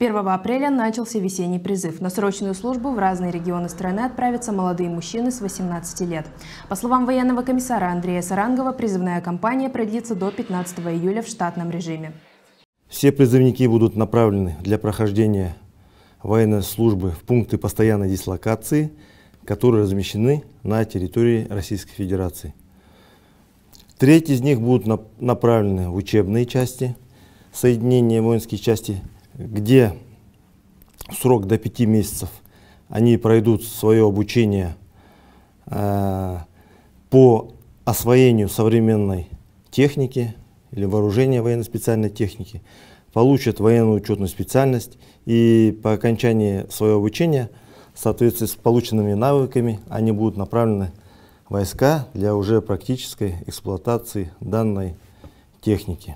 1 апреля начался весенний призыв. На срочную службу в разные регионы страны отправятся молодые мужчины с 18 лет. По словам военного комиссара Андрея Сарангова, призывная кампания продлится до 15 июля в штатном режиме. Все призывники будут направлены для прохождения военной службы в пункты постоянной дислокации, которые размещены на территории Российской Федерации. Треть из них будут направлены в учебные части, соединения воинские части – где срок до 5 месяцев они пройдут свое обучение э, по освоению современной техники или вооружения военно-специальной техники, получат военную учетную специальность и по окончании своего обучения в соответствии с полученными навыками они будут направлены войска для уже практической эксплуатации данной техники.